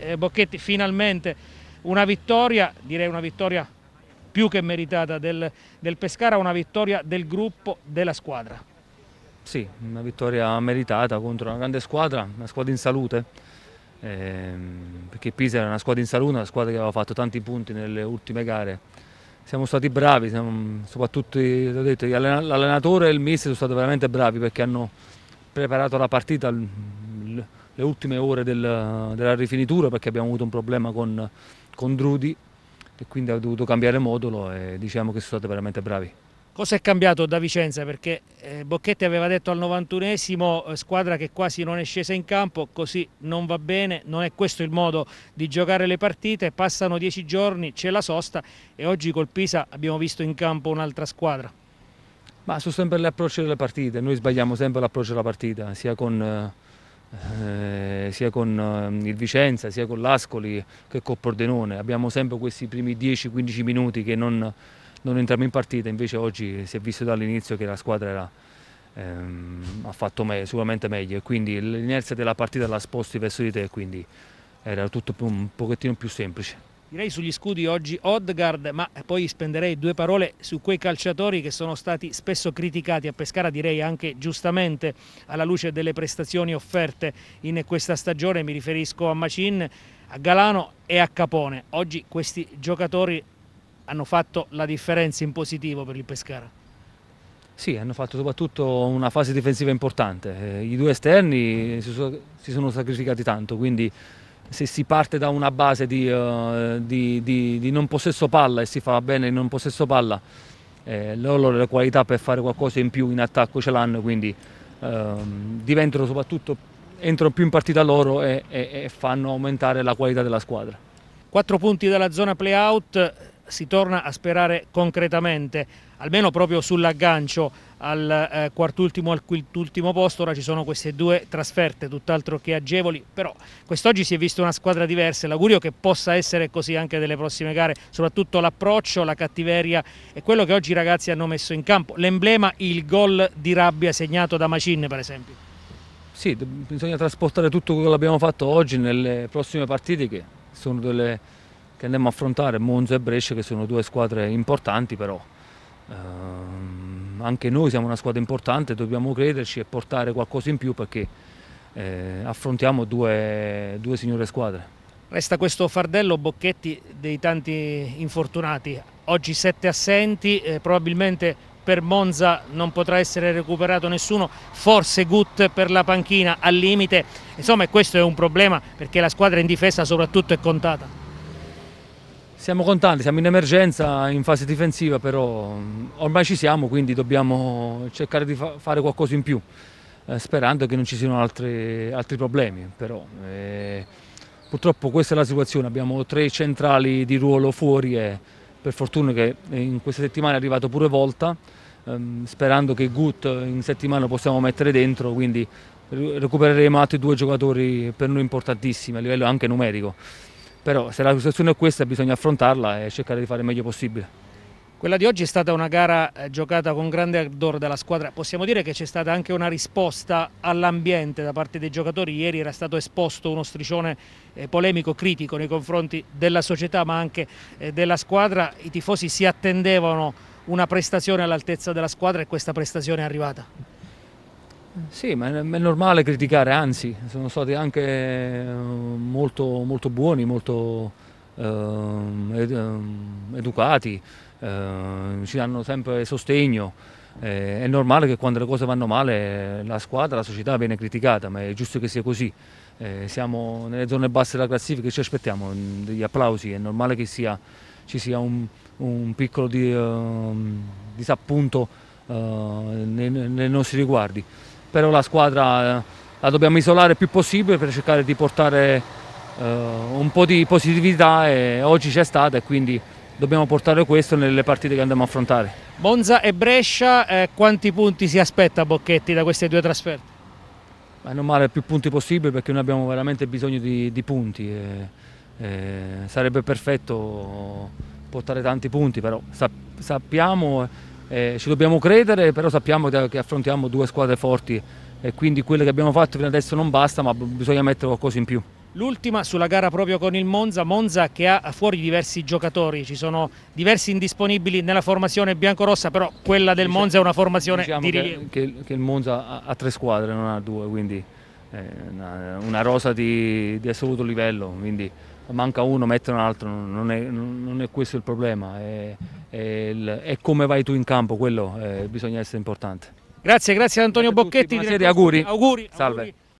Eh, Bocchetti finalmente una vittoria, direi una vittoria più che meritata del, del Pescara, una vittoria del gruppo, della squadra. Sì, una vittoria meritata contro una grande squadra, una squadra in salute, ehm, perché Pisa era una squadra in salute, una squadra che aveva fatto tanti punti nelle ultime gare. Siamo stati bravi, siamo, soprattutto eh, l'allenatore e il mister sono stati veramente bravi perché hanno preparato la partita le ultime ore del, della rifinitura perché abbiamo avuto un problema con, con Drudi e quindi ha dovuto cambiare modulo e diciamo che sono stati veramente bravi. Cosa è cambiato da Vicenza? Perché eh, Bocchetti aveva detto al 91esimo eh, squadra che quasi non è scesa in campo, così non va bene, non è questo il modo di giocare le partite, passano dieci giorni, c'è la sosta e oggi col Pisa abbiamo visto in campo un'altra squadra. Ma sono sempre le approcce delle partite, noi sbagliamo sempre l'approccio della partita, sia con eh, eh, sia con ehm, il Vicenza, sia con l'Ascoli che con Pordenone. Abbiamo sempre questi primi 10-15 minuti che non, non, entriamo in partita, invece oggi si è visto dall'inizio che la squadra era, ehm, ha fatto me sicuramente meglio e quindi l'inerzia della partita la sposti verso di te, quindi era tutto un pochettino più semplice. Direi sugli scudi oggi Odgard, ma poi spenderei due parole su quei calciatori che sono stati spesso criticati a Pescara, direi anche giustamente alla luce delle prestazioni offerte in questa stagione. Mi riferisco a Macin, a Galano e a Capone. Oggi questi giocatori hanno fatto la differenza in positivo per il Pescara. Sì, hanno fatto soprattutto una fase difensiva importante. Eh, I due esterni si sono sacrificati tanto, quindi se si parte da una base di, uh, di, di, di, non possesso palla e si fa bene il non possesso palla, eh, loro le qualità per fare qualcosa in più in attacco ce l'hanno, quindi uh, diventano soprattutto, entrano più in partita loro e, e, e fanno aumentare la qualità della squadra. Quattro punti dalla zona playout, si torna a sperare concretamente, almeno proprio sull'aggancio al eh, quartultimo al quintultimo posto, ora ci sono queste due trasferte, tutt'altro che agevoli, però quest'oggi si è vista una squadra diversa, l'augurio che possa essere così anche delle prossime gare, soprattutto l'approccio, la cattiveria e quello che oggi i ragazzi hanno messo in campo, l'emblema, il gol di rabbia segnato da Macin per esempio. Sì, bisogna trasportare tutto quello che abbiamo fatto oggi nelle prossime partite che sono delle che andiamo a affrontare Monza e Brescia che sono due squadre importanti però ehm, anche noi siamo una squadra importante dobbiamo crederci e portare qualcosa in più perché eh, affrontiamo due, due signore squadre Resta questo fardello Bocchetti dei tanti infortunati, oggi sette assenti, eh, probabilmente per Monza non potrà essere recuperato nessuno, forse Gut per la panchina al limite, insomma questo è un problema perché la squadra in difesa soprattutto è contata. Siamo contanti, siamo in emergenza, in fase difensiva, però mm, ormai ci siamo, quindi dobbiamo cercare di fa fare qualcosa in più, eh, sperando che non ci siano altri, altri problemi. Però, eh, purtroppo questa è la situazione, abbiamo tre centrali di ruolo fuori e per fortuna che in questa settimana è arrivato pure Volta, ehm, sperando che Gut in settimana lo possiamo mettere dentro, quindi recupereremo altri due giocatori per noi importantissimi a livello anche numerico però se la situazione è questa bisogna affrontarla e cercare di fare il meglio possibile. Quella di oggi è stata una gara eh, giocata con grande ardore dalla squadra, possiamo dire che c'è stata anche una risposta all'ambiente da parte dei giocatori, ieri era stato esposto uno striscione eh, polemico, critico nei confronti della società ma anche eh, della squadra, i tifosi si attendevano una prestazione all'altezza della squadra e questa prestazione è arrivata. Sì, ma è normale criticare, anzi, sono stati anche eh, molto, molto buoni, molto eh, educati, eh, ci danno sempre sostegno. Eh, è normale che quando le cose vanno male la squadra, la società viene criticata, ma è giusto che sia così. Eh, siamo nelle zone basse della classifica e ci aspettiamo mm, degli applausi, è normale che sia, ci sia un, un piccolo di, uh, disappunto uh, nei, nei nostri riguardi però la squadra eh, la dobbiamo isolare il più possibile per cercare di portare eh, un po' di positività e oggi c'è stata e quindi dobbiamo portare questo nelle partite che andiamo a affrontare. Monza e Brescia, eh, quanti punti si aspetta Bocchetti da queste due trasferte? Beh, non male più punti possibile perché noi abbiamo veramente bisogno di, di punti. E, e sarebbe perfetto portare tanti punti, però sappiamo eh, ci dobbiamo credere, però sappiamo che affrontiamo due squadre forti e quindi quello che abbiamo fatto fino adesso non basta, ma bisogna mettere qualcosa in più. L'ultima sulla gara proprio con il Monza, Monza che ha fuori diversi giocatori, ci sono diversi indisponibili nella formazione biancorossa, però quella del Monza è una formazione diciamo di rilievo. Che, che, il Monza ha, tre squadre, non ha due, quindi è eh, una, una rosa di, di, assoluto livello, quindi manca uno, mettere un altro, non è, non è questo il problema. È, eh, e come vai tu in campo, quello eh, bisogna essere importante. Grazie, grazie ad Antonio grazie Bocchetti. Tutti, buona auguri. auguri. Salve. Auguri.